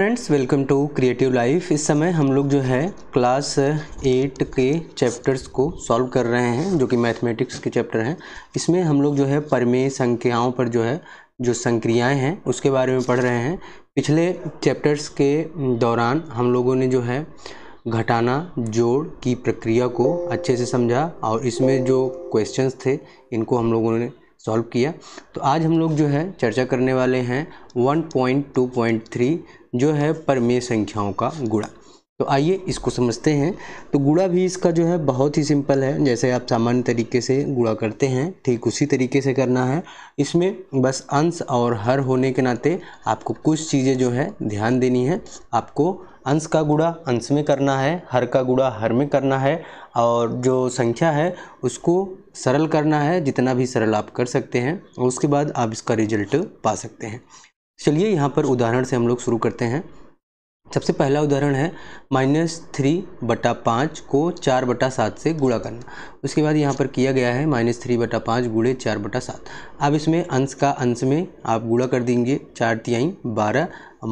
friends welcome to creative life इस समय हम लोग जो है क्लास एट के चैप्टर्स को सॉल्व कर रहे हैं जो कि मैथमेटिक्स के चैप्टर हैं इसमें हम लोग जो है परमेय संख्याओं पर जो है जो संक्रियाएं हैं उसके बारे में पढ़ रहे हैं पिछले चैप्टर्स के दौरान हम लोगों ने जो है घटाना जोड़ की प्रक्रिया को अच्छे से समझा और इसमें जो क्वेश्चन थे इनको हम लोगों ने सॉल्व किया तो आज हम लोग जो है चर्चा करने वाले हैं वन जो है परमेय संख्याओं का गुणा तो आइए इसको समझते हैं तो गुड़ा भी इसका जो है बहुत ही सिंपल है जैसे आप सामान्य तरीके से गुड़ा करते हैं ठीक उसी तरीके से करना है इसमें बस अंश और हर होने के नाते आपको कुछ चीज़ें जो है ध्यान देनी है आपको अंश का गुड़ा अंश में करना है हर का गुड़ा हर में करना है और जो संख्या है उसको सरल करना है जितना भी सरल आप कर सकते हैं उसके बाद आप इसका रिजल्ट पा सकते हैं चलिए यहाँ पर उदाहरण से हम लोग शुरू करते हैं सबसे पहला उदाहरण है माइनस थ्री बटा पाँच को चार बटा सात से गुणा करना उसके बाद यहाँ पर किया गया है माइनस थ्री बटा पाँच गुड़े चार बटा सात अब इसमें अंश का अंश में आप गुणा कर देंगे चार तिहाई बारह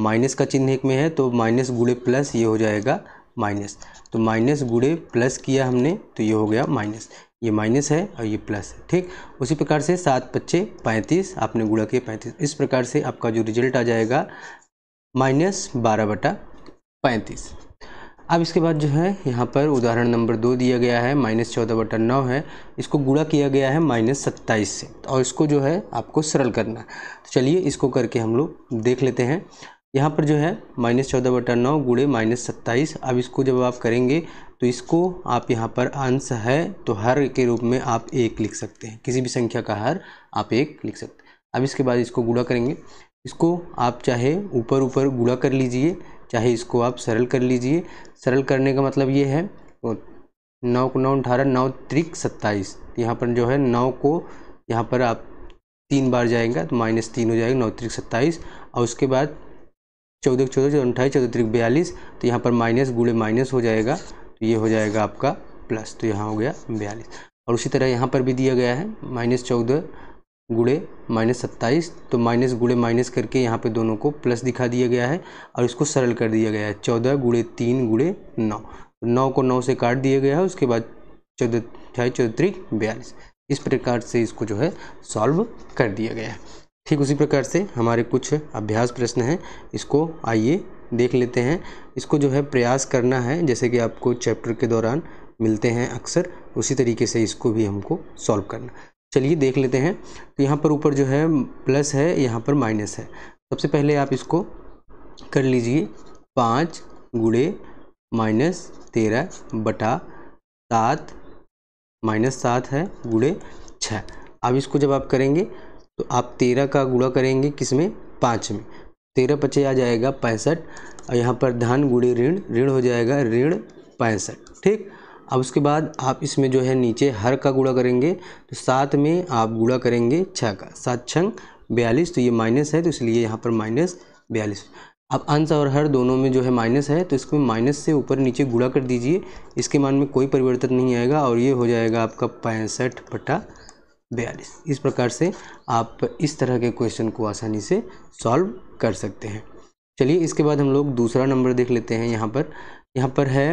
माइनस का चिन्ह एक में है तो माइनस गुड़े प्लस ये हो जाएगा माइनस तो माइनस गुड़े प्लस किया हमने तो ये हो गया माइनस ये माइनस है और ये प्लस है ठीक उसी प्रकार से सात पच्चे पैंतीस आपने गुड़ा किया पैंतीस इस प्रकार से आपका जो रिजल्ट आ जाएगा माइनस बारह बटा पैंतीस अब इसके बाद जो है यहाँ पर उदाहरण नंबर दो दिया गया है माइनस चौदह बटा नौ है इसको गुड़ा किया गया है माइनस सत्ताईस से और इसको जो है आपको सरल करना तो चलिए इसको करके हम लोग देख लेते हैं यहाँ पर जो है माइनस चौदह बटा नौ गुड़े माइनस सत्ताईस अब इसको जब आप करेंगे तो इसको आप यहाँ पर अंश है तो हर के रूप में आप एक लिख सकते हैं किसी भी संख्या का हर आप एक लिख सकते हैं अब इसके बाद इसको गुणा करेंगे इसको आप चाहे ऊपर ऊपर गुणा कर लीजिए चाहे इसको आप सरल कर लीजिए सरल करने का मतलब ये है नौ को नौ अठारह नौ त्रिक सत्ताईस यहाँ पर जो है नौ को यहाँ पर आप तीन बार जाएगा तो माइनस तीन हो जाएगा नौ त्रिक सत्ताईस और उसके बाद चौदह चौदह चौदह अट्ठाईस चौदह त्रिक बयालीस तो यहाँ पर माइनस गुड़े माइनस हो जाएगा तो ये हो जाएगा आपका प्लस तो यहाँ हो गया बयालीस और उसी तरह यहाँ पर भी दिया गया है माइनस चौदह गुड़े माइनस सत्ताईस तो माइनस गुड़े माइनस करके यहाँ पे दोनों को प्लस दिखा दिया गया है और इसको सरल कर दिया गया है चौदह गुड़े तीन गुड़े नौ तो नौ को नौ से काट दिया गया है उसके बाद चौदह अठाई चौदह बयालीस इस प्रकार से इसको जो है सॉल्व कर दिया गया है ठीक उसी प्रकार से हमारे कुछ अभ्यास प्रश्न हैं इसको आइए देख लेते हैं इसको जो है प्रयास करना है जैसे कि आपको चैप्टर के दौरान मिलते हैं अक्सर उसी तरीके से इसको भी हमको सॉल्व करना चलिए देख लेते हैं तो यहाँ पर ऊपर जो है प्लस है यहाँ पर माइनस है सबसे पहले आप इसको कर लीजिए पाँच गुड़े माइनस तेरह बटा सात माइनस सात है गुड़े छः अब इसको जब आप करेंगे तो आप तेरह का गुड़ा करेंगे किस में पाँच में तेरह पचे आ जाएगा पैंसठ और यहाँ पर धन गुड़ी ऋण ऋण हो जाएगा ऋण पैंसठ ठीक अब उसके बाद आप इसमें जो है नीचे हर का गुड़ा करेंगे तो सात में आप गुड़ा करेंगे छः का सात छंग बयालीस तो ये माइनस है तो इसलिए यहाँ पर माइनस बयालीस अब अंश और हर दोनों में जो है माइनस है तो इसको माइनस से ऊपर नीचे गुड़ा कर दीजिए इसके मान में कोई परिवर्तन नहीं आएगा और ये हो जाएगा आपका पैंसठ पटा बयालीस इस प्रकार से आप इस तरह के क्वेश्चन को आसानी से सॉल्व कर सकते हैं चलिए इसके बाद हम लोग दूसरा नंबर देख लेते हैं यहाँ पर यहाँ पर है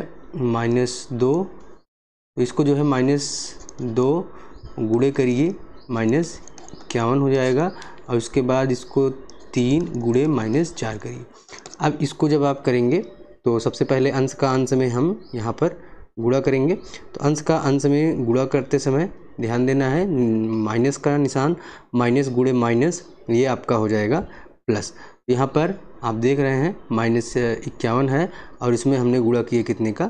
माइनस दो इसको जो है माइनस दो गुड़े करिए माइनस इक्यावन हो जाएगा और उसके बाद इसको तीन गुड़े माइनस चार करिए अब इसको जब आप करेंगे तो सबसे पहले अंश का अंश में हम यहाँ पर गुड़ा करेंगे तो अंश का अंश में गुड़ा करते समय ध्यान देना है माइनस का निशान माइनस गुड़े माइनस ये आपका हो जाएगा प्लस यहाँ पर आप देख रहे हैं माइनस इक्यावन है और इसमें हमने गुड़ा किया कितने का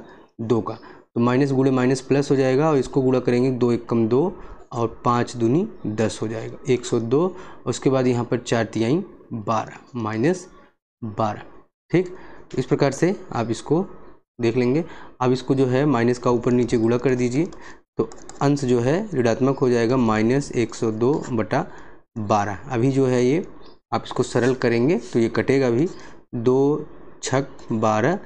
दो का तो माइनस गुड़े माइनस प्लस हो जाएगा और इसको गुड़ा करेंगे दो एक कम दो और पाँच दूनी दस हो जाएगा एक सौ दो उसके बाद यहाँ पर चार तिहाई बारह माइनस बारह ठीक इस प्रकार से आप इसको देख लेंगे अब इसको जो है माइनस का ऊपर नीचे गुड़ा कर दीजिए तो अंश जो है ऋणात्मक हो जाएगा माइनस एक सौ दो बटा बारह अभी जो है ये आप इसको सरल करेंगे तो ये कटेगा भी दो छक बारह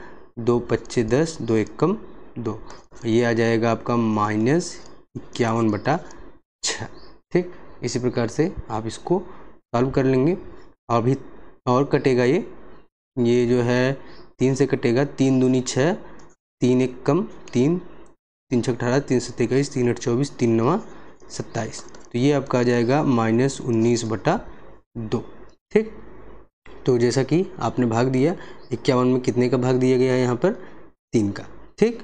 दो पच्चे दस दो एकम दो ये आ जाएगा आपका माइनस इक्यावन बटा छः ठीक इसी प्रकार से आप इसको सॉल्व कर लेंगे अभी और कटेगा ये ये जो है तीन से कटेगा तीन दूनी छः तीन एक कम तीन तीन छः अठारह तीन सौ इक्कीस तीन आठ चौबीस तीन नवा सत्ताईस तो ये आपका आ जाएगा माइनस उन्नीस बटा दो ठीक तो जैसा कि आपने भाग दिया इक्यावन में कितने का भाग दिया गया है यहाँ पर तीन का ठीक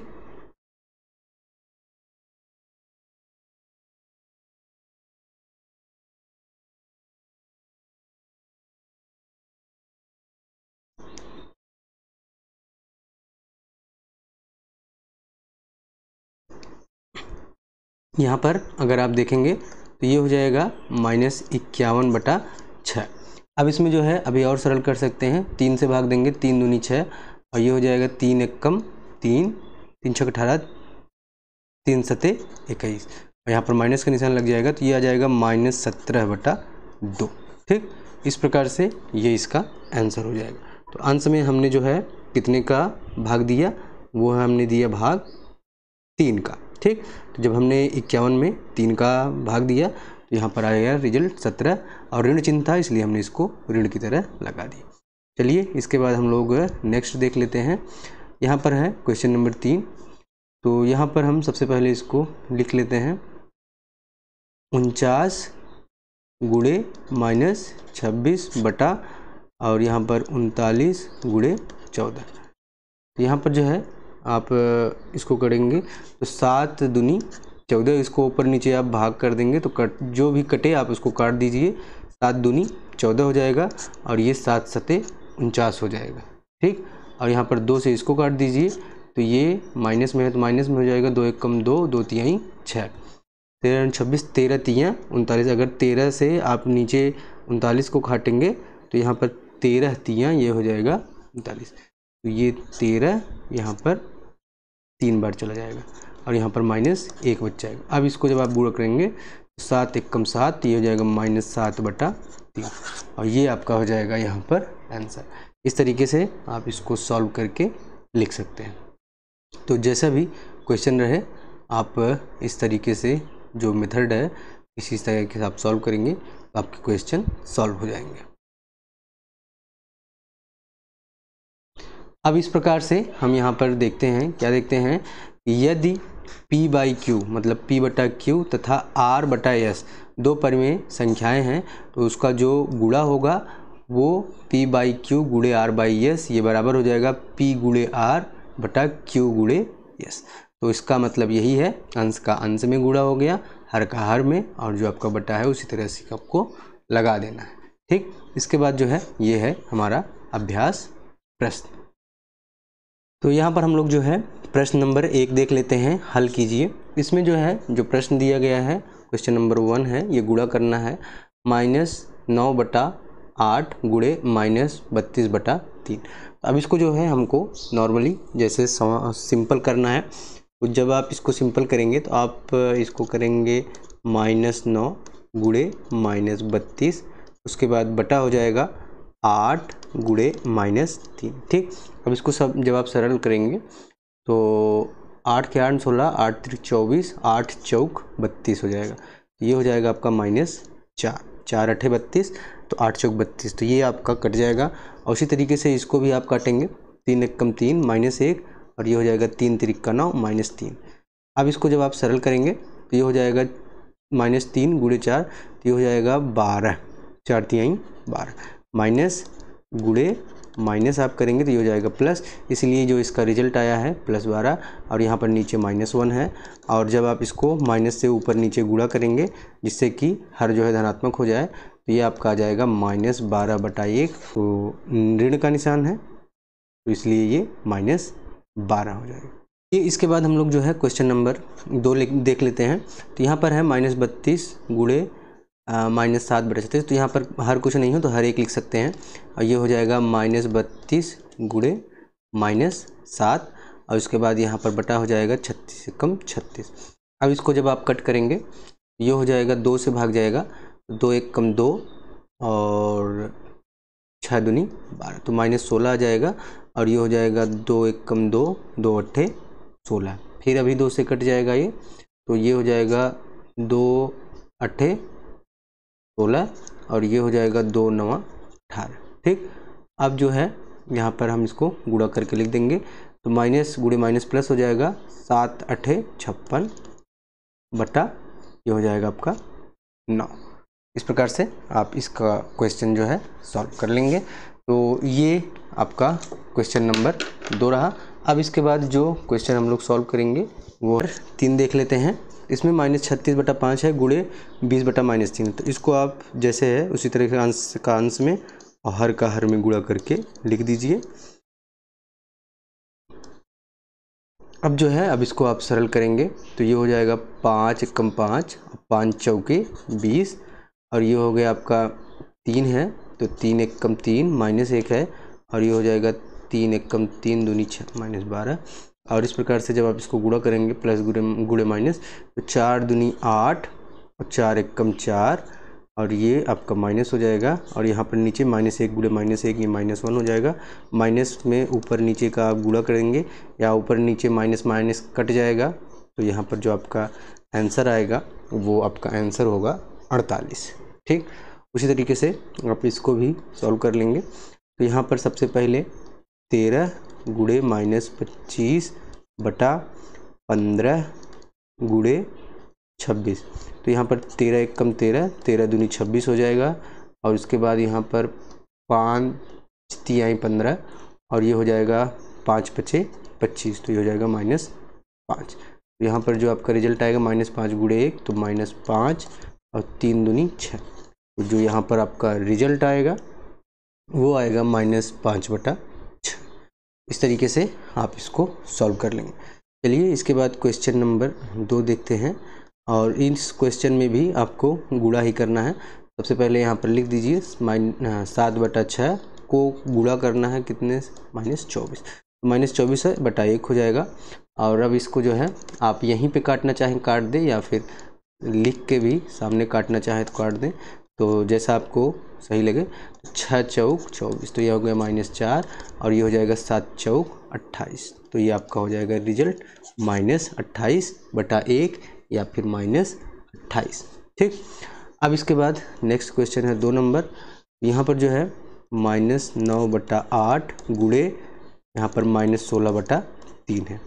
यहाँ पर अगर आप देखेंगे तो ये हो जाएगा माइनस इक्यावन बटा छः अब इसमें जो है अभी और सरल कर सकते हैं तीन से भाग देंगे तीन दूनी छः और ये हो जाएगा तीन एक कम तीन तीन छः अठारह तीन सते इक्कीस और यहाँ पर माइनस का निशान लग जाएगा तो ये आ जाएगा माइनस सत्रह बटा दो ठीक इस प्रकार से ये इसका आंसर हो जाएगा तो अंश में हमने जो है कितने का भाग दिया वो हमने दिया भाग तीन का ठीक तो जब हमने इक्यावन में तीन का भाग दिया तो यहाँ पर आया रिजल्ट सत्रह और ऋण चिन्ह था इसलिए हमने इसको ऋण की तरह लगा दी चलिए इसके बाद हम लोग नेक्स्ट देख लेते हैं यहाँ पर है क्वेश्चन नंबर तीन तो यहाँ पर हम सबसे पहले इसको लिख लेते हैं उनचास गुड़े माइनस छब्बीस बटा और यहाँ पर उनतालीस गुड़े चौदह तो यहाँ पर जो है आप इसको करेंगे तो सात दुनी चौदह इसको ऊपर नीचे आप भाग कर देंगे तो कट जो भी कटे आप उसको काट दीजिए सात दूनी चौदह हो जाएगा और ये सात सते उनचास हो जाएगा ठीक और यहाँ पर दो से इसको काट दीजिए तो ये माइनस में है तो माइनस में हो जाएगा दो एक कम दो दो ही छः तेरह छब्बीस तेरह तियाँ उनतालीस अगर तेरह से आप नीचे उनतालीस को काटेंगे तो यहाँ पर तेरह तियाँ ये हो जाएगा उनतालीस तो ये तेरह यहाँ पर तीन बार चला जाएगा और यहाँ पर माइनस एक बच जाएगा अब इसको जब आप बूढ़ा करेंगे सात एक कम सात ये हो जाएगा माइनस सात बटा तीन और ये आपका हो जाएगा यहाँ पर आंसर इस तरीके से आप इसको सॉल्व करके लिख सकते हैं तो जैसा भी क्वेश्चन रहे आप इस तरीके से जो मेथड है इसी तरीके से आप सॉल्व करेंगे तो आपके क्वेश्चन सॉल्व हो जाएंगे अब इस प्रकार से हम यहाँ पर देखते हैं क्या देखते हैं यदि पी बाई क्यू मतलब पी बटा क्यू तथा आर बटा एस दो परिमेय संख्याएं हैं तो उसका जो गुड़ा होगा वो पी बाई क्यू गुड़े आर बाई एस ये बराबर हो जाएगा पी गुड़े आर बटा क्यू गुड़े एस तो इसका मतलब यही है अंश का अंश में गुड़ा हो गया हर का हर में और जो आपका बटा है उसी तरह से आपको लगा देना है ठीक इसके बाद जो है ये है हमारा अभ्यास प्रश्न तो यहाँ पर हम लोग जो है प्रश्न नंबर एक देख लेते हैं हल कीजिए इसमें जो है जो प्रश्न दिया गया है क्वेश्चन नंबर वन है ये गुड़ा करना है माइनस नौ बटा आठ गुड़े माइनस बत्तीस बटा तीन अब इसको जो है हमको नॉर्मली जैसे सिंपल करना है तो जब आप इसको सिंपल करेंगे तो आप इसको करेंगे माइनस नौ गुड़े माइनस बत्तीस उसके बाद बटा हो जाएगा आठ गुड़े माइनस तीन ठीक अब इसको सब जब आप सरल करेंगे तो आठ के आठ सोलह आठ त्रिक चौबीस आठ चौक बत्तीस हो जाएगा ये हो जाएगा आपका माइनस चार चार अठे बत्तीस तो आठ चौक बत्तीस तो ये आपका कट जाएगा और उसी तरीके से इसको भी आप काटेंगे तीन एक कम तीन माइनस एक और ये हो जाएगा तीन का नौ माइनस तीन अब इसको जब आप सरल करेंगे तो ये हो जाएगा माइनस तीन गुड़े चार तो ये हो जाएगा बारह चार तिहाई बारह माइनस गुड़े माइनस आप करेंगे तो ये हो जाएगा प्लस इसलिए जो इसका रिजल्ट आया है प्लस बारह और यहाँ पर नीचे माइनस वन है और जब आप इसको माइनस से ऊपर नीचे गुड़ा करेंगे जिससे कि हर जो है धनात्मक हो जाए तो ये आपका आ जाएगा माइनस बारह बटा एक तो ऋण का निशान है तो इसलिए ये माइनस बारह हो जाएगा ये इसके बाद हम लोग जो है क्वेश्चन नंबर दो देख लेते हैं तो यहाँ पर है माइनस बत्तीस गुड़े माइनस सात बटे छत्तीस तो यहाँ पर हर कुछ नहीं हो तो हर एक लिख सकते हैं और ये हो जाएगा माइनस बत्तीस गुड़े माइनस सात और उसके बाद यहाँ पर बटा हो जाएगा छत्तीस से कम छत्तीस अब इसको जब आप कट करेंगे ये हो जाएगा दो से भाग जाएगा दो एक कम दो और छः दुनी बारह तो माइनस सोलह आ जाएगा और ये हो जाएगा दो एक कम दो दो अट्ठे सोलह फिर अभी दो से कट जाएगा ये तो ये हो जाएगा दो अट्ठे सोलह और ये हो जाएगा दो नवा अठारह ठीक अब जो है यहाँ पर हम इसको गुड़ा करके लिख देंगे तो माइनस गुड़े माइनस प्लस हो जाएगा सात अठे छप्पन बटा ये हो जाएगा आपका नौ इस प्रकार से आप इसका क्वेश्चन जो है सॉल्व कर लेंगे तो ये आपका क्वेश्चन नंबर दो रहा अब इसके बाद जो क्वेश्चन हम लोग सॉल्व करेंगे वो तीन देख लेते हैं इसमें माइनस छत्तीस बटा पाँच है गुड़े बीस बटा माइनस तीन तो इसको आप जैसे है उसी तरह के अंश का अंश में और हर का हर में गुड़ा करके लिख दीजिए अब जो है अब इसको आप सरल करेंगे तो ये हो जाएगा पाँच कम पाँच पाँच चौके बीस और ये हो गया आपका तीन है तो तीन एक कम तीन माइनस एक है और ये हो जाएगा तीन एक कम तीन दूनी छः माइनस बारह और इस प्रकार से जब आप इसको गुड़ा करेंगे प्लस गुड़े गुड़े माइनस तो चार दुनी आठ और चार एक कम चार और ये आपका माइनस हो जाएगा और यहाँ पर नीचे माइनस एक गुड़े माइनस एक ये माइनस वन हो जाएगा माइनस में ऊपर नीचे का आप गुड़ा करेंगे या ऊपर नीचे माइनस माइनस कट जाएगा तो यहाँ पर जो आपका आंसर आएगा वो आपका आंसर होगा अड़तालीस ठीक उसी तरीके से आप इसको भी सॉल्व कर लेंगे तो यहाँ पर सबसे पहले तेरह गुड़े माइनस पच्चीस बटा पंद्रह गुड़े छब्बीस तो यहाँ पर तेरह एक कम तेरह तेरह दूनी छब्बीस हो जाएगा और उसके बाद यहाँ पर पाँच तियाई पंद्रह और ये हो जाएगा पाँच पचे पच्चीस तो ये हो जाएगा माइनस पाँच तो यहाँ पर जो आपका रिजल्ट आएगा माइनस पाँच गुड़े एक तो माइनस पाँच और तीन दूनी छः तो जो यहाँ पर आपका रिजल्ट आएगा वो आएगा माइनस पाँच बटा इस तरीके से आप इसको सॉल्व कर लेंगे चलिए इसके बाद क्वेश्चन नंबर दो देखते हैं और इस क्वेश्चन में भी आपको गुड़ा ही करना है सबसे पहले यहाँ पर लिख दीजिए माइन सात बटा छः को गुड़ा करना है कितने माइनस चौबीस माइनस चौबीस है बटा एक हो जाएगा और अब इसको जो है आप यहीं पे काटना चाहें काट दें या फिर लिख के भी सामने काटना चाहें तो काट दें तो जैसा आपको सही लगे छः चौक चौबीस तो ये हो गया माइनस चार और ये हो जाएगा सात चौक अट्ठाईस तो ये आपका हो जाएगा रिजल्ट माइनस अट्ठाईस बटा एक या फिर माइनस अट्ठाईस ठीक अब इसके बाद नेक्स्ट क्वेश्चन है दो नंबर यहाँ पर जो है माइनस नौ बटा आठ गुड़े यहाँ पर माइनस सोलह बटा तीन है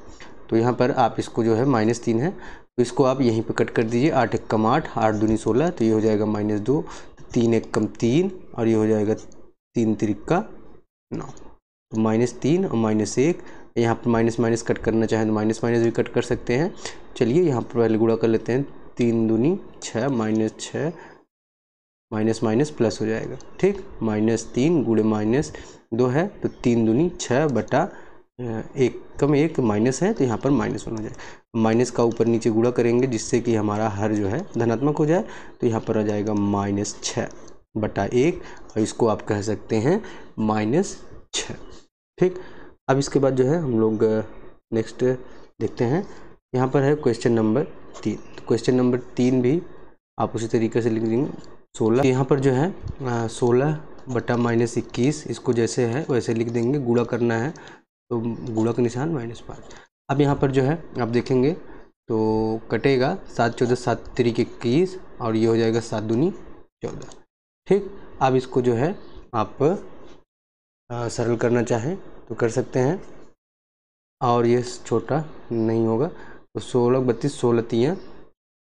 तो यहाँ पर आप इसको जो है माइनस तीन है तो इसको आप यहीं पर कट कर दीजिए आठ एक कम आठ आठ दूनी सोलह तो ये हो जाएगा माइनस दो तीन एक कम तीन और ये हो जाएगा तीन तिरिक्का नौ तो माइनस तीन और माइनस एक यहाँ पर माइनस माइनस कट करना चाहें तो माइनस माइनस भी कट कर सकते हैं चलिए यहाँ पर पहले गुड़ा कर लेते हैं तीन दूनी छः माइनस छः माइनस माइनस प्लस हो जाएगा ठीक माइनस तीन गुड़े माइनस दो है तो तीन दूनी छः बटा एक कम एक माइनस है तो यहाँ पर माइनस वन हो जाएगा माइनस का ऊपर नीचे गुड़ा करेंगे जिससे कि हमारा हर जो है धनात्मक हो जाए तो यहाँ पर आ जाएगा माइनस छः बटा एक और इसको आप कह सकते हैं माइनस छः ठीक अब इसके बाद जो है हम लोग नेक्स्ट देखते हैं यहाँ पर है क्वेश्चन नंबर तीन तो क्वेश्चन नंबर तीन भी आप उसी तरीके से लिख देंगे सोलह यहाँ पर जो है सोलह बटा माइनस इक्कीस इसको जैसे है वैसे लिख देंगे गुड़ा करना है तो गुड़ा का निशान माइनस पाँच अब यहाँ पर जो है आप देखेंगे तो कटेगा सात चौदह सात तरीक इक्कीस और ये हो जाएगा सात दूनी चौदह ठीक अब इसको जो है आप आ, सरल करना चाहें तो कर सकते हैं और ये छोटा नहीं होगा तो सोलह बत्तीस सोलह तियाँ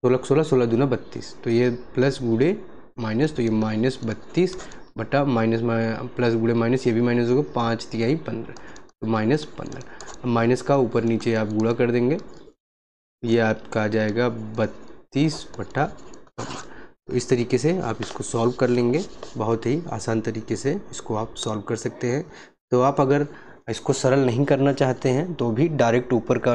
सोलह सोलह सोलह दूना बत्तीस तो ये प्लस गुड़े माइनस तो ये माइनस बत्तीस बटा माइनस प्लस गुड़े माइनस ये भी माइनस होगा पाँच तिहाई पंद्रह माइनस पंद्रह माइनस का ऊपर नीचे आप गुड़ा कर देंगे ये आपका आ जाएगा बत्तीस बटा तो इस तरीके से आप इसको सॉल्व कर लेंगे बहुत ही आसान तरीके से इसको आप सॉल्व कर सकते हैं तो आप अगर इसको सरल नहीं करना चाहते हैं तो भी डायरेक्ट ऊपर का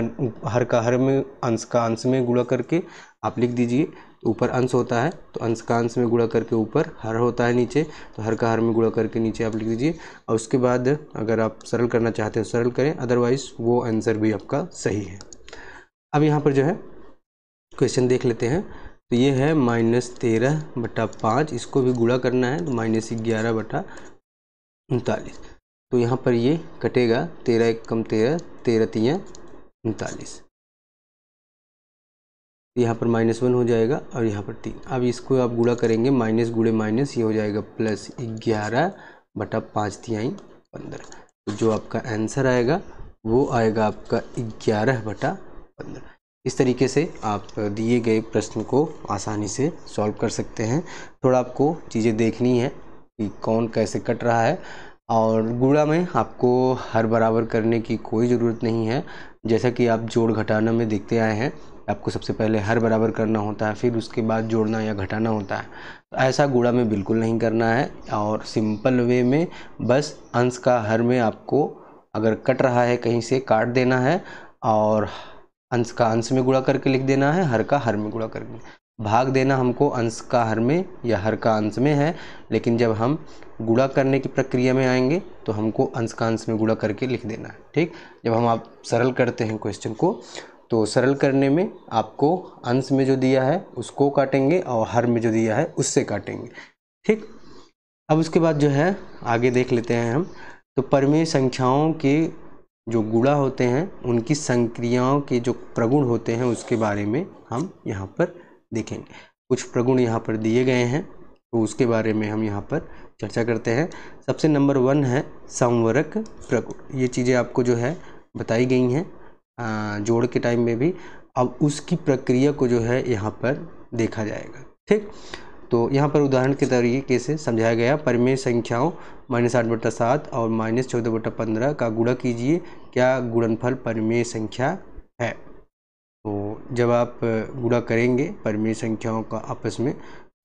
हर का हर में अंश का अंश में गुड़ा करके आप लिख दीजिए ऊपर अंश होता है तो अंश का अंश में गुड़ा करके ऊपर हर होता है नीचे तो हर का हर में गुड़ा करके नीचे आप लिख दीजिए और उसके बाद अगर आप सरल करना चाहते हैं तो सरल करें अदरवाइज़ वो आंसर भी आपका सही है अब यहाँ पर जो है क्वेश्चन देख लेते हैं तो ये है माइनस तेरह बटा पाँच इसको भी गुड़ा करना है तो माइनस ग्यारह बटा उनतालीस तो यहाँ पर ये कटेगा तेरह एक कम तेरह तेरह तीन उनतालीस यहाँ पर माइनस वन हो जाएगा और यहाँ पर तीन अब इसको आप गुड़ा करेंगे माइनस गुड़े माइनस ये हो जाएगा प्लस ग्यारह बटा पाँच तिहाई पंद्रह तो जो आपका आंसर आएगा वो आएगा आपका ग्यारह बटा पंद्रह इस तरीके से आप दिए गए प्रश्न को आसानी से सॉल्व कर सकते हैं थोड़ा आपको चीज़ें देखनी है कि कौन कैसे कट रहा है और गुड़ा में आपको हर बराबर करने की कोई ज़रूरत नहीं है जैसा कि आप जोड़ घटाना में देखते आए हैं आपको सबसे पहले हर बराबर करना होता है फिर उसके बाद जोड़ना या घटाना होता है तो ऐसा गुड़ा में बिल्कुल नहीं करना है और सिंपल वे में बस अंश का हर में आपको अगर कट रहा है कहीं से काट देना है और अंश का अंश में गुड़ा करके लिख देना है हर का हर में गुड़ा करके भाग देना हमको अंश का हर में या हर का अंश में है लेकिन जब हम गुड़ा करने की प्रक्रिया में आएंगे तो हमको अंश का अंश में गुड़ा करके लिख देना है ठीक जब हम आप सरल करते हैं क्वेश्चन को तो सरल करने में आपको अंश में जो दिया है उसको काटेंगे और हर में जो दिया है उससे काटेंगे ठीक अब उसके बाद जो है आगे देख लेते हैं हम तो परमेय संख्याओं के जो गुणा होते हैं उनकी संक्रियाओं के जो प्रगुण होते हैं उसके बारे में हम यहाँ पर देखेंगे कुछ प्रगुण यहाँ पर दिए गए हैं तो उसके बारे में हम यहाँ पर चर्चा करते हैं सबसे नंबर वन है संवरक प्रगुण ये चीज़ें आपको जो है बताई गई हैं जोड़ के टाइम में भी अब उसकी प्रक्रिया को जो है यहाँ पर देखा जाएगा ठीक तो यहाँ पर उदाहरण के तरीके से समझाया गया परिमेय संख्याओं माइनस आठ बटा सात और माइनस चौदह बटा पंद्रह का गुड़ा कीजिए क्या गुणनफल परिमेय संख्या है तो जब आप गुड़ा करेंगे परिमेय संख्याओं का आपस में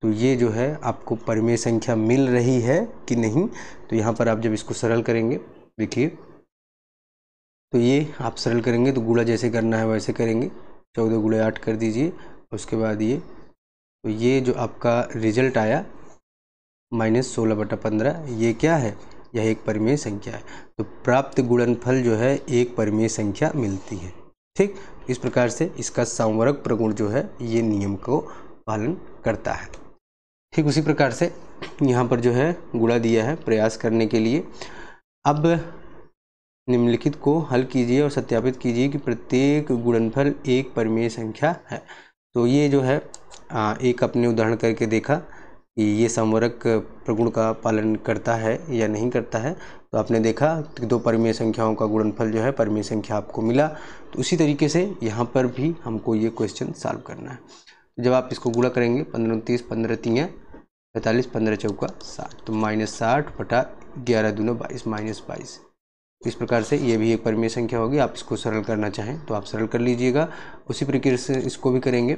तो ये जो है आपको परिमेय संख्या मिल रही है कि नहीं तो यहाँ पर आप जब इसको सरल करेंगे देखिए तो ये आप सरल करेंगे तो गुड़ा जैसे करना है वैसे करेंगे चौदह गुड़े आठ कर दीजिए उसके बाद ये तो ये जो आपका रिजल्ट आया माइनस सोलह बटा पंद्रह ये क्या है यह एक परिमेय संख्या है तो प्राप्त गुणनफल जो है एक परिमेय संख्या मिलती है ठीक इस प्रकार से इसका संवरक प्रगुण जो है ये नियम को पालन करता है ठीक उसी प्रकार से यहाँ पर जो है गुड़ा दिया है प्रयास करने के लिए अब निम्नलिखित को हल कीजिए और सत्यापित कीजिए कि प्रत्येक गुणनफल एक परिमेय संख्या है तो ये जो है एक अपने उदाहरण करके देखा कि ये संवरक प्रगुण का पालन करता है या नहीं करता है तो आपने देखा कि दो परिमेय संख्याओं का गुणनफल जो है परिमेय संख्या आपको मिला तो उसी तरीके से यहाँ पर भी हमको ये क्वेश्चन सॉल्व करना है तो जब आप इसको गुणा करेंगे पंद्रह उनतीस पंद्रह तीन पैंतालीस पंद्रह चौका साठ तो माइनस साठ बटा ग्यारह दोनों बाईस माइनस बाईस इस प्रकार से ये भी एक परिमेय संख्या होगी आप इसको सरल करना चाहें तो आप सरल कर लीजिएगा उसी प्रकार से इसको भी करेंगे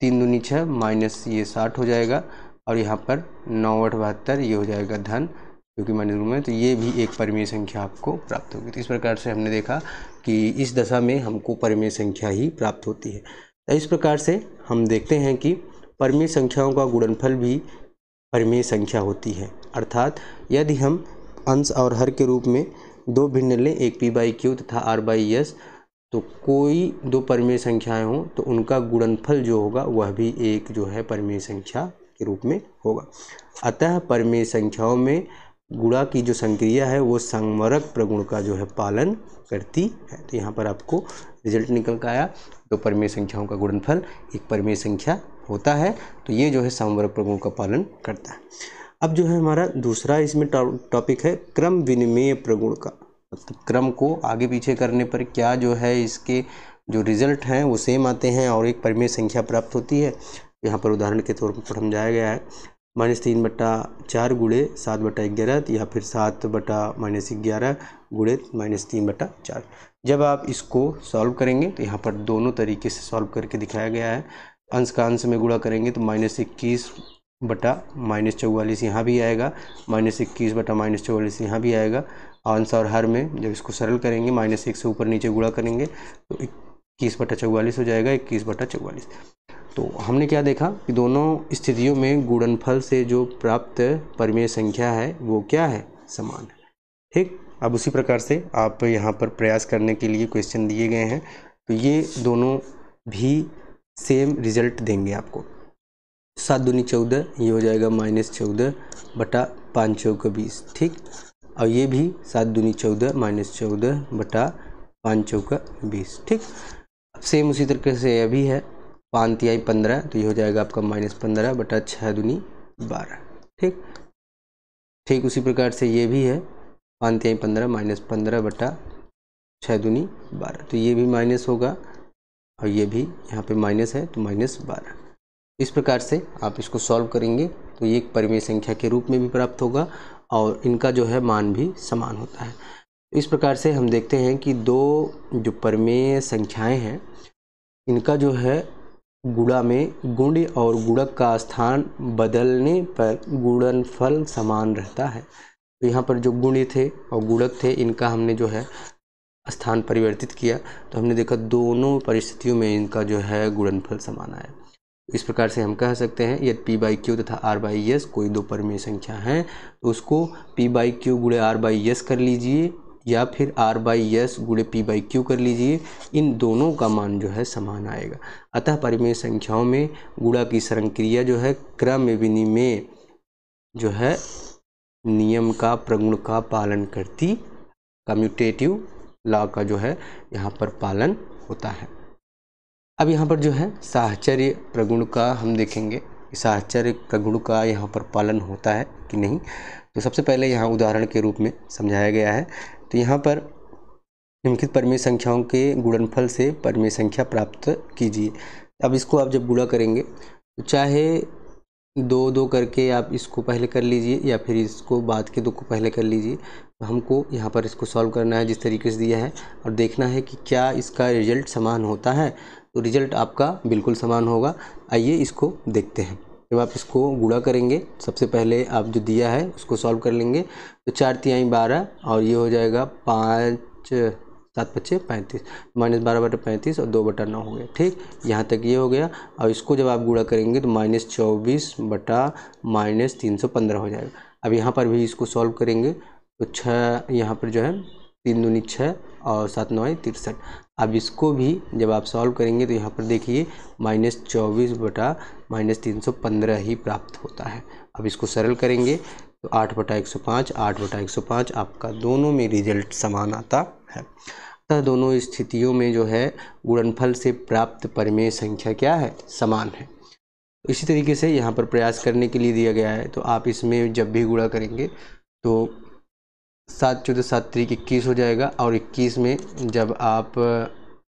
तीन दूनी छः माइनस ये साठ हो जाएगा और यहाँ पर नौ आठ बहत्तर ये हो जाएगा धन क्योंकि माइनस रूम में तो ये भी एक परिमेय संख्या आपको प्राप्त होगी तो इस प्रकार से हमने देखा कि इस दशा में हमको परिमेय संख्या ही प्राप्त होती है तो इस प्रकार से हम देखते हैं कि परिमेय संख्याओं का गुणनफल भी परिमेय संख्या होती है अर्थात यदि हम अंश और हर के रूप में दो भिन्न लें एक पी बाई क्यू तथा आर बाई एस तो कोई दो परिमेय संख्याएं हों तो उनका गुणनफल जो होगा वह भी एक जो है परिमेय संख्या के रूप में होगा अतः परिमेय संख्याओं में गुणा की जो संक्रिया है वो संवरक प्रगुण का जो है पालन करती है तो यहाँ पर आपको रिजल्ट निकल का आया दो परमेय संख्याओं का गुणनफल एक परमेय संख्या होता है तो ये जो है संवरक प्रगुण का पालन करता है अब जो है हमारा दूसरा इसमें टॉपिक है क्रम विनिमय प्रगुण का मतलब क्रम को आगे पीछे करने पर क्या जो है इसके जो रिजल्ट हैं वो सेम आते हैं और एक परिमेय संख्या प्राप्त होती है यहाँ पर उदाहरण के तौर पर समझाया गया है माइनस तीन बटा चार गुड़े सात बटा ग्यारह तो या फिर सात बटा माइनस ग्यारह गुड़े माइनस तीन बटा चार जब आप इसको सॉल्व करेंगे तो यहाँ पर दोनों तरीके से सॉल्व करके दिखाया गया है अंश का अंश में गुड़ा करेंगे तो माइनस इक्कीस बटा माइनस चौवालीस यहाँ भी आएगा माइनस इक्कीस बटा माइनस चौवालीस यहाँ भी आएगा आंसर हर में जब इसको सरल करेंगे माइनस एक से ऊपर नीचे गुड़ा करेंगे तो इक्कीस बटा चौवालीस हो जाएगा इक्कीस बटा चौवालीस तो हमने क्या देखा कि दोनों स्थितियों में गुणनफल से जो प्राप्त परिमेय संख्या है वो क्या है समान है ठीक अब उसी प्रकार से आप यहाँ पर प्रयास करने के लिए क्वेश्चन दिए गए हैं तो ये दोनों भी सेम रिजल्ट देंगे आपको सात दूनी चौदह ये हो जाएगा माइनस चौदह बटा पाँच का बीस ठीक और ये भी सात दूनी चौदह माइनस चौदह बटा पाँच का बीस ठीक सेम उसी तरीके से यह भी है पाँच तिहाई पंद्रह तो ये हो जाएगा आपका माइनस पंद्रह बटा छः दूनी बारह ठीक ठीक उसी प्रकार से ये भी है पाँच तिहाई पंद्रह माइनस पंद्रह बटा छः दूनी बारह तो ये भी माइनस होगा और ये भी यहाँ पे माइनस है तो माइनस बारह इस प्रकार से आप इसको सॉल्व करेंगे तो ये एक परिमेय संख्या के रूप में भी प्राप्त होगा और इनका जो है मान भी समान होता है इस प्रकार से हम देखते हैं कि दो जो परिमेय संख्याएं हैं इनका जो है गुड़ा में गुण और गुड़क का स्थान बदलने पर गुणनफल समान रहता है तो यहाँ पर जो गुण थे और गुड़क थे इनका हमने जो है स्थान परिवर्तित किया तो हमने देखा दोनों परिस्थितियों में इनका जो है गुणनफल समान आया इस प्रकार से हम कह सकते हैं यदि पी बाई क्यू तथा आर बाई एस कोई दो परिमेय संख्या हैं तो उसको पी बाई क्यू गुड़े आर बाई एस कर लीजिए या फिर आर बाई एस गुड़े पी बाई क्यू कर लीजिए इन दोनों का मान जो है समान आएगा अतः परिमेय संख्याओं में गुड़ा की संक्रिया जो है क्रम विनिमय जो है नियम का प्रगुण का पालन करती कम्यूटेटिव लॉ का जो है यहाँ पर पालन होता है अब यहाँ पर जो है साहचर्य प्रगुण का हम देखेंगे साहचर्य प्रगुण का यहाँ पर पालन होता है कि नहीं तो सबसे पहले यहाँ उदाहरण के रूप में समझाया गया है तो यहाँ पर निम्नलिखित परमेय संख्याओं के गुणनफल से परमेय संख्या प्राप्त कीजिए अब इसको आप जब गुणा करेंगे तो चाहे दो दो करके आप इसको पहले कर लीजिए या फिर इसको बाद के दो को पहले कर लीजिए तो हमको यहाँ पर इसको सॉल्व करना है जिस तरीके से दिया है और देखना है कि क्या इसका रिजल्ट समान होता है तो रिजल्ट आपका बिल्कुल समान होगा आइए इसको देखते हैं जब आप इसको गुड़ा करेंगे सबसे पहले आप जो दिया है उसको सॉल्व कर लेंगे तो चार तिहाई बारह और ये हो जाएगा पाँच सात पच्चे पैंतीस माइनस बारह बटा पैंतीस और दो बटा नौ हो गया ठीक यहाँ तक ये हो गया और इसको जब आप गुड़ा करेंगे तो माइनस चौबीस बटा माइनस तीन सौ पंद्रह हो जाएगा अब यहाँ पर भी इसको सॉल्व करेंगे तो छः यहाँ पर जो है तीन दूनी छः और सात नौ तिरसठ अब इसको भी जब आप सॉल्व करेंगे तो यहाँ पर देखिए माइनस चौबीस बटा माइनस तीन सौ पंद्रह ही प्राप्त होता है अब इसको सरल करेंगे तो आठ बटा एक सौ पाँच आठ बटा एक सौ पाँच आपका दोनों में रिजल्ट समान आता है अतः दोनों स्थितियों में जो है गुणनफल से प्राप्त परिमेय संख्या क्या है समान है इसी तरीके से यहाँ पर प्रयास करने के लिए दिया गया है तो आप इसमें जब भी गुणा करेंगे तो सात चौदह सात तरीक इक्कीस हो जाएगा और इक्कीस में जब आप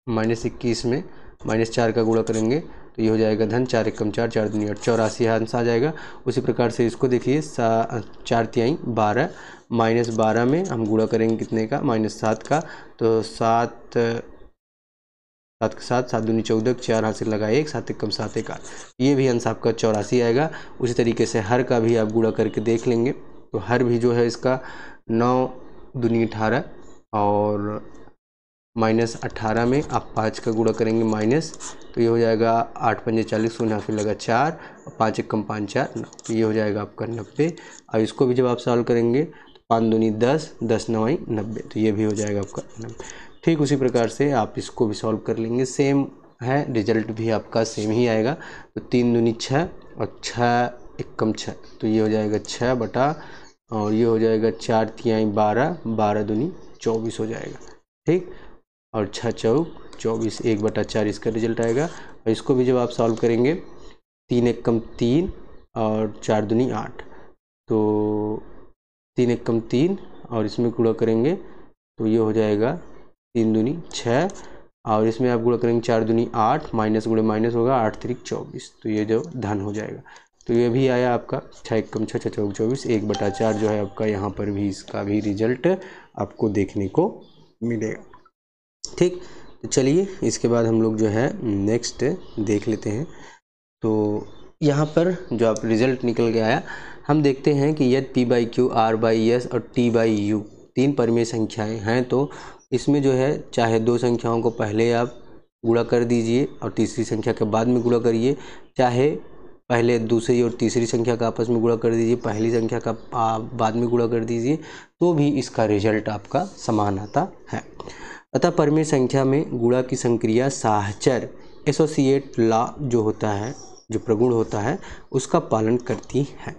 माइनस इक्कीस में माइनस चार का गुणा करेंगे तो ये हो जाएगा धन चार एकम चार चार दुनिया चौरासी अंश आ जाएगा उसी प्रकार से इसको देखिए सा चार तिहाई बारह माइनस बारह में हम गुणा करेंगे कितने का माइनस सात का तो सात सात के साथ सात दूनी चौदह चार हाथ से लगाए एक सात एक कम सात एक आठ ये भी अंश आपका चौरासी आएगा उसी तरीके से हर का भी आप गुणा करके देख लेंगे तो हर भी जो है इसका नौ दूनी अठारह और माइनस अट्ठारह में आप पाँच का गुणा करेंगे माइनस तो ये हो जाएगा आठ पंजे चालीस सोना फिर लगा चार पाँच एक कम पाँच चार नौ ये हो जाएगा आपका नब्बे और इसको भी जब आप सॉल्व करेंगे तो पाँच दूनी दस दस नवाई नब्बे तो ये भी हो जाएगा आपका नब्बे ठीक उसी प्रकार से आप इसको भी सॉल्व कर लेंगे सेम है रिजल्ट भी आपका सेम ही आएगा तो तीन दूनी छः और छः एक कम छः तो ये हो जाएगा छः बटा और ये हो जाएगा चार तिहाई बारह बारह दूनी चौबीस हो जाएगा ठीक और छः चौक चौबीस एक बटा चार इसका रिजल्ट आएगा और इसको भी जब आप सॉल्व करेंगे तीन एक कम तीन और चार दूनी आठ तो तीन एक कम तीन और इसमें गुड़ा करेंगे तो ये हो जाएगा तीन दूनी छः और इसमें आप गुड़ा करेंगे चार दूनी आठ माइनस गुड़े माइनस होगा आठ तरीक चौबीस तो ये जो धन हो जाएगा तो ये भी आया आपका छः एक कम छः छः चौक चौबीस एक बटा चार जो है आपका यहाँ पर भी इसका भी रिजल्ट आपको देखने को मिलेगा ठीक तो चलिए इसके बाद हम लोग जो है नेक्स्ट देख लेते हैं तो यहाँ पर जो आप रिज़ल्ट निकल के आया हम देखते हैं कि यद p by q r by s और टी बाई यू तीन परमे संख्याएँ हैं तो इसमें जो है चाहे दो संख्याओं को पहले आप गुणा कर दीजिए और तीसरी संख्या के बाद में गुणा करिए चाहे पहले दूसरी और तीसरी संख्या का आपस में गुणा कर दीजिए पहली संख्या का बाद में गुणा कर दीजिए तो भी इसका रिजल्ट आपका समान आता है अतः परमेय संख्या में गुणा की संक्रिया साहचर एसोसिएट ला जो होता है जो प्रगुण होता है उसका पालन करती है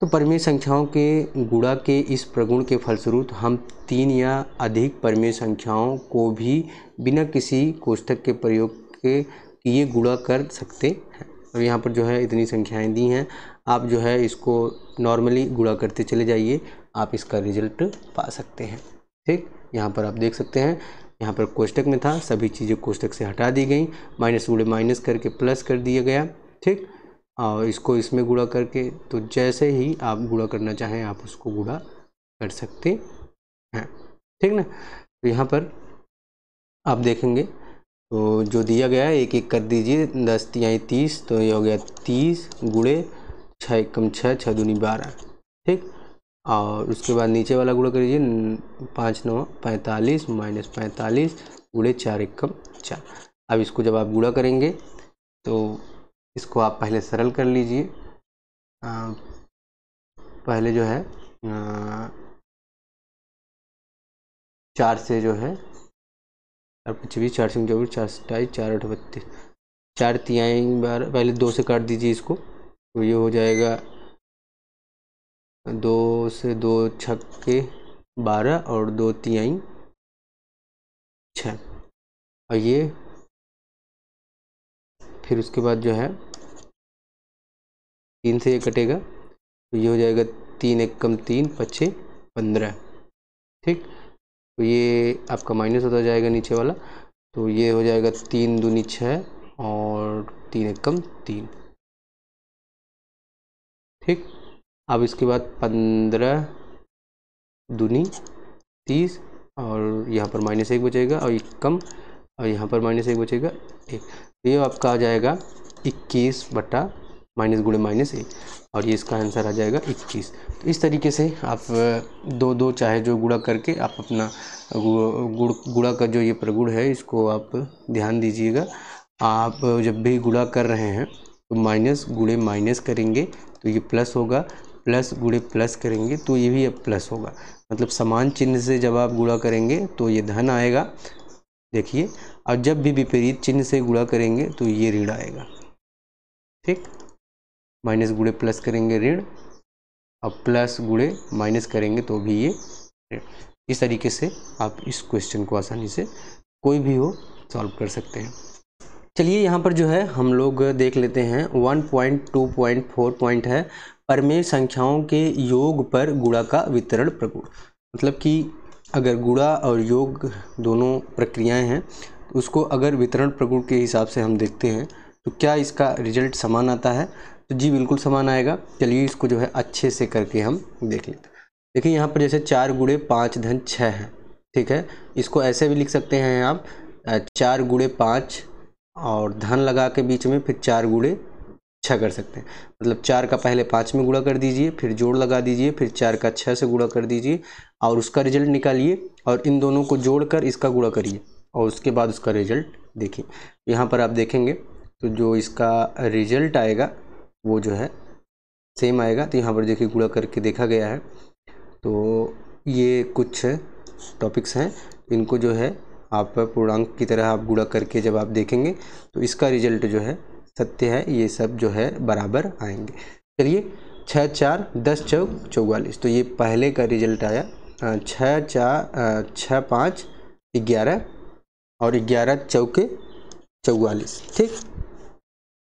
तो परमेय संख्याओं के गुणा के इस प्रगुण के फलस्वरूप हम तीन या अधिक परमेय संख्याओं को भी बिना किसी कोष्ठक के प्रयोग के किए गुणा कर सकते हैं और यहाँ पर जो है इतनी संख्याएं दी हैं आप जो है इसको नॉर्मली गुड़ा करते चले जाइए आप इसका रिजल्ट पा सकते हैं ठीक यहाँ पर आप देख सकते हैं यहाँ पर कोष्टक में था सभी चीज़ें कोष्टक से हटा दी गई माइनस गुड़े माइनस करके प्लस कर दिया गया ठीक और इसको इसमें गुड़ा करके तो जैसे ही आप गुड़ा करना चाहें आप उसको गुड़ा कर सकते हैं ठीक ना तो यहाँ पर आप देखेंगे तो जो दिया गया है एक एक कर दीजिए दस तिहाई तीस तो ये हो गया तीस गुड़े छः एकम छः छः दूनी बारह ठीक और उसके बाद नीचे वाला गुड़ा करिए पाँच नौ पैंतालीस माइनस पैंतालीस गुड़े चार एकम चार अब इसको जब आप गुड़ा करेंगे तो इसको आप पहले सरल कर लीजिए पहले जो है आ, चार से जो है और पच्चीस चार सौ चौबीस चार सत्ताईस चार आठ बत्तीस चार तियाई बारह पहले दो से काट दीजिए इसको तो ये हो जाएगा दो से दो छक्के बारह और दो तियाई छ और ये फिर उसके बाद जो है तीन से ये कटेगा तो ये हो जाएगा तीन एक कम तीन पच्चे पंद्रह ठीक तो ये आपका माइनस होता जाएगा नीचे वाला तो ये हो जाएगा तीन दूनी छः और तीन एक कम तीन ठीक अब इसके बाद पंद्रह दूनी तीस और यहाँ पर माइनस एक बचेगा और एक कम और यहाँ पर माइनस एक बचेगा एक तो ये आपका आ जाएगा इक्कीस बटा माइनस गुड़े माइनस एक और ये इसका आंसर आ जाएगा इक्कीस तो इस तरीके से आप दो दो चाहे जो गुड़ा करके आप अपना गुड़ गुड़ा का जो ये प्रगुण है इसको आप ध्यान दीजिएगा आप जब भी गुड़ा कर रहे हैं तो माइनस गुड़े माइनस करेंगे तो ये प्लस होगा प्लस गुड़े प्लस करेंगे तो ये भी अब प्लस होगा मतलब समान चिन्ह से जब आप गुड़ा करेंगे तो ये धन आएगा देखिए और जब भी विपरीत चिन्ह से गुड़ा करेंगे तो ये ऋण आएगा ठीक माइनस गुड़े प्लस करेंगे ऋण अब प्लस गुड़े माइनस करेंगे तो भी ये इस तरीके से आप इस क्वेश्चन को आसानी से कोई भी हो सॉल्व कर सकते हैं चलिए यहाँ पर जो है हम लोग देख लेते हैं one point two point four point है परमेय संख्याओं के योग पर गुड़ा का वितरण प्रगुण मतलब कि अगर गुड़ा और योग दोनों प्रक्रियाएं हैं तो उसको अगर वितरण प्रगुण के हिसाब से हम देखते हैं तो क्या इसका रिजल्ट समान आता है तो जी बिल्कुल समान आएगा चलिए इसको जो है अच्छे से करके हम देख लेते हैं देखिए यहाँ पर जैसे चार गुड़े पाँच धन छः है ठीक है इसको ऐसे भी लिख सकते हैं आप चार गुड़े पाँच और धन लगा के बीच में फिर चार गुड़े छः कर सकते हैं मतलब चार का पहले पाँच में गुड़ा कर दीजिए फिर जोड़ लगा दीजिए फिर चार का छः से गुड़ा कर दीजिए और उसका रिजल्ट निकालिए और इन दोनों को जोड़ कर इसका गुड़ा करिए और उसके बाद उसका रिजल्ट देखिए यहाँ पर आप देखेंगे तो जो इसका रिजल्ट आएगा वो जो है सेम आएगा तो यहाँ पर देखिए गुड़ा करके देखा गया है तो ये कुछ टॉपिक्स हैं इनको जो है आप पूर्णांक की तरह आप गुड़ा करके जब आप देखेंगे तो इसका रिजल्ट जो है सत्य है ये सब जो है बराबर आएंगे चलिए छः चार दस चौक चौवालीस तो ये पहले का रिजल्ट आया छः चार छः पाँच ग्यारह और ग्यारह चौके चौवालीस ठीक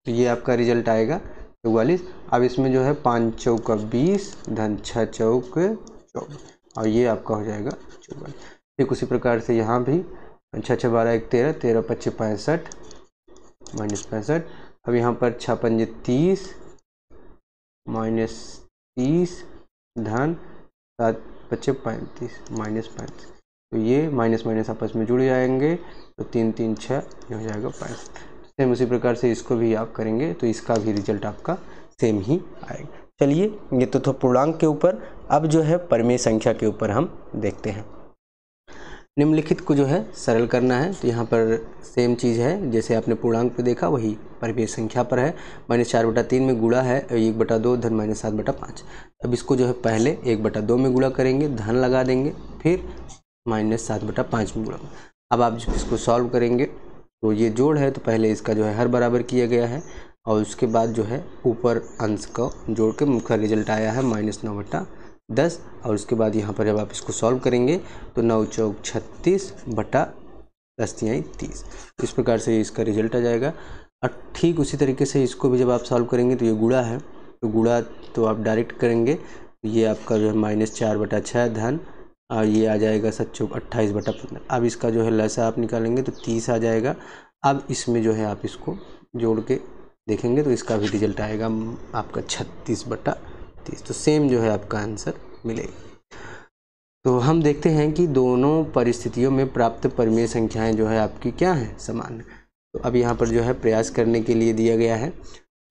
तो ये आपका रिजल्ट आएगा चौवालीस अब इसमें जो है पाँच चौक बीस धन छः चौक चौबीस और ये आपका हो जाएगा चौवालीस ठीक उसी प्रकार से यहाँ भी छः छः बारह एक तेरह तेरह पच्चीस पैंसठ माइनस पैंसठ अब यहाँ पर छः पंजे तीस माइनस तीस धन सात पच्चीस पैंतीस माइनस पैंतीस तो ये माइनस माइनस आपस में जुड़ जाएंगे तो तीन तीन छः हो जाएगा पैंसठ सेम उसी प्रकार से इसको भी आप करेंगे तो इसका भी रिजल्ट आपका सेम ही आएगा चलिए ये तो था पूर्णांक के ऊपर अब जो है परमेय संख्या के ऊपर हम देखते हैं निम्नलिखित को जो है सरल करना है तो यहाँ पर सेम चीज़ है जैसे आपने पूर्णांक पे देखा वही परमेय संख्या पर है माइनस चार बटा तीन में गुड़ा है एक बटा दो धन माइनस सात बटा पाँच अब इसको जो है पहले एक बटा दो में गुड़ा करेंगे धन लगा देंगे फिर माइनस सात बटा पाँच में गुड़ा अब आप इसको सॉल्व करेंगे तो ये जोड़ है तो पहले इसका जो है हर बराबर किया गया है और उसके बाद जो है ऊपर अंश को जोड़ के मुख्य रिजल्ट आया है माइनस नौ बट्टा दस और उसके बाद यहाँ पर जब आप इसको सॉल्व करेंगे तो नौ चौक छत्तीस बटा दस्तियाँ तीस तो इस प्रकार से इसका रिजल्ट आ जाएगा और ठीक उसी तरीके से इसको भी जब आप सॉल्व करेंगे तो ये गुड़ा है तो गुड़ा तो आप डायरेक्ट करेंगे तो ये आपका जो है माइनस चार बटा छः धन और ये आ जाएगा सच अट्ठाईस बटा पंद्रह अब इसका जो है लसा आप निकालेंगे तो तीस आ जाएगा अब इसमें जो है आप इसको जोड़ के देखेंगे तो इसका भी रिजल्ट आएगा आपका छत्तीस बटा तीस तो सेम जो है आपका आंसर मिलेगा तो हम देखते हैं कि दोनों परिस्थितियों में प्राप्त परिमेय संख्याएं जो है आपकी क्या हैं समान है तो अब यहाँ पर जो है प्रयास करने के लिए दिया गया है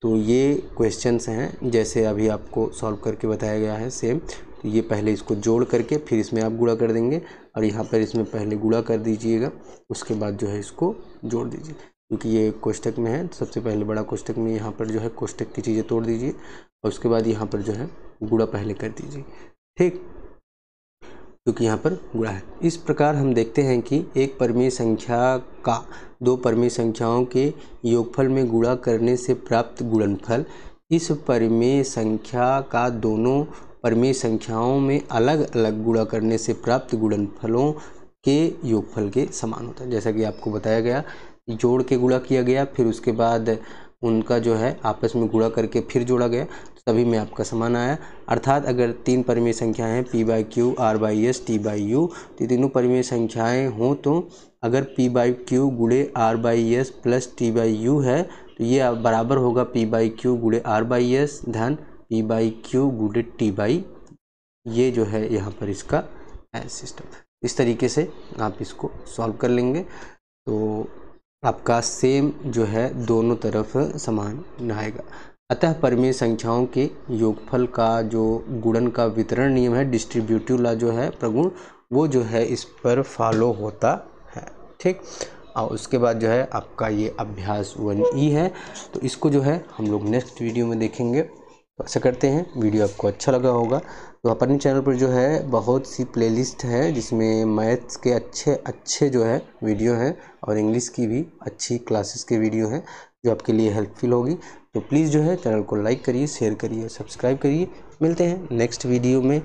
तो ये क्वेश्चंस हैं जैसे अभी आपको सॉल्व करके बताया गया है सेम तो ये पहले इसको जोड़ करके फिर इसमें आप गुड़ा कर देंगे और यहाँ पर इसमें पहले गुड़ा कर दीजिएगा उसके बाद जो है इसको जोड़ दीजिए क्योंकि ये कोष्टक में है सबसे पहले बड़ा कोष्टक में यहाँ पर जो है कोष्टक की चीज़ें तोड़ दीजिए और उसके बाद यहाँ पर जो है गुड़ा पहले कर दीजिए ठीक क्योंकि यहाँ पर गुड़ा है इस प्रकार हम देखते हैं कि एक परमीय संख्या का दो परमीय संख्याओं के योगफल में गुड़ा करने से प्राप्त गुणनफल इस परिमेय संख्या का दोनों परमेय संख्याओं में अलग अलग गुणा करने से प्राप्त गुणनफलों के योगफल के समान होता है जैसा कि आपको बताया गया जोड़ के गुणा किया गया फिर उसके बाद उनका जो है आपस में गुणा करके फिर जोड़ा गया तभी में आपका समान आया अर्थात अगर तीन परिमेय संख्याएं हैं p by q r by s t by u तो तीनों परिमेय संख्याएं हों तो अगर पी बाई क्यू गुड़े r by s plus t by u है तो ये बराबर होगा पी बाई क्यू गुड़े आर बाई एस धन पी बाई क्यू गुडेड टी बाई ये जो है यहाँ पर इसका है सिस्टम इस तरीके से आप इसको सॉल्व कर लेंगे तो आपका सेम जो है दोनों तरफ समान आएगा अतः परमीय संख्याओं के योगफल का जो गुणन का वितरण नियम है डिस्ट्रीब्यूटिव ला जो है प्रगुण वो जो है इस पर फॉलो होता है ठीक और उसके बाद जो है आपका ये अभ्यास वन ई है तो इसको जो है हम लोग नेक्स्ट वीडियो में देखेंगे ऐसा करते हैं वीडियो आपको अच्छा लगा होगा तो अपने चैनल पर जो है बहुत सी प्लेलिस्ट है जिसमें मैथ्स के अच्छे अच्छे जो है वीडियो हैं और इंग्लिश की भी अच्छी क्लासेस के वीडियो हैं जो आपके लिए हेल्पफुल होगी तो प्लीज़ जो है चैनल को लाइक करिए शेयर करिए सब्सक्राइब करिए मिलते हैं नेक्स्ट वीडियो में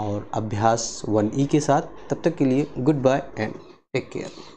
और अभ्यास वन ई के साथ तब तक के लिए goodbye and take care